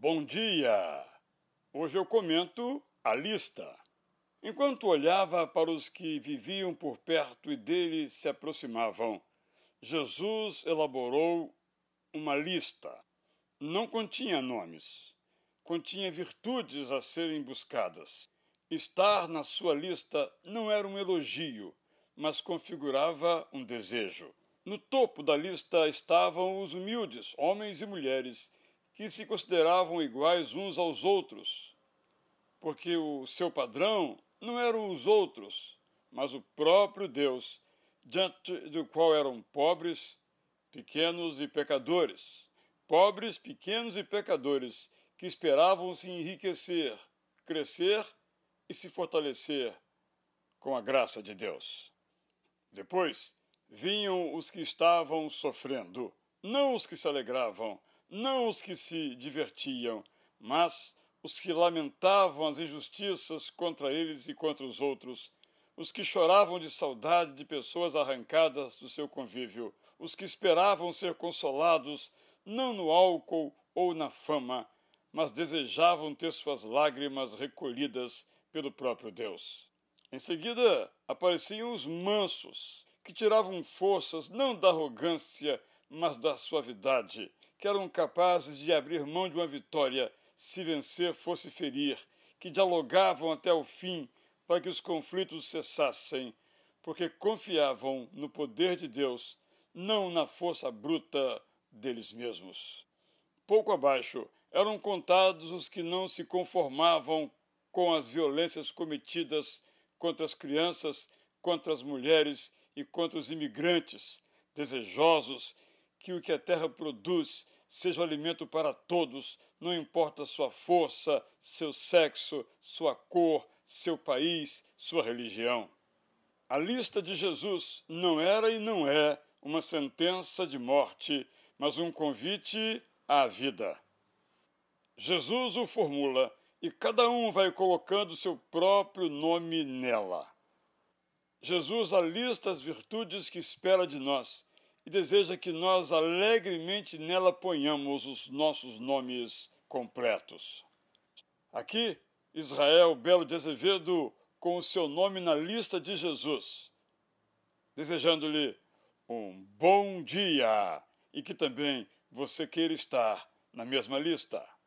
Bom dia! Hoje eu comento a lista. Enquanto olhava para os que viviam por perto e dele se aproximavam, Jesus elaborou uma lista. Não continha nomes, continha virtudes a serem buscadas. Estar na sua lista não era um elogio, mas configurava um desejo. No topo da lista estavam os humildes, homens e mulheres que se consideravam iguais uns aos outros, porque o seu padrão não eram os outros, mas o próprio Deus, diante do qual eram pobres, pequenos e pecadores. Pobres, pequenos e pecadores que esperavam se enriquecer, crescer e se fortalecer com a graça de Deus. Depois vinham os que estavam sofrendo, não os que se alegravam, não os que se divertiam, mas os que lamentavam as injustiças contra eles e contra os outros, os que choravam de saudade de pessoas arrancadas do seu convívio, os que esperavam ser consolados não no álcool ou na fama, mas desejavam ter suas lágrimas recolhidas pelo próprio Deus. Em seguida apareciam os mansos, que tiravam forças não da arrogância, mas da suavidade, que eram capazes de abrir mão de uma vitória se vencer fosse ferir, que dialogavam até o fim para que os conflitos cessassem, porque confiavam no poder de Deus, não na força bruta deles mesmos. Pouco abaixo eram contados os que não se conformavam com as violências cometidas contra as crianças, contra as mulheres e contra os imigrantes, desejosos que o que a terra produz seja alimento para todos, não importa sua força, seu sexo, sua cor, seu país, sua religião. A lista de Jesus não era e não é uma sentença de morte, mas um convite à vida. Jesus o formula e cada um vai colocando seu próprio nome nela. Jesus alista as virtudes que espera de nós e deseja que nós alegremente nela ponhamos os nossos nomes completos. Aqui, Israel Belo de Azevedo com o seu nome na lista de Jesus, desejando-lhe um bom dia e que também você queira estar na mesma lista.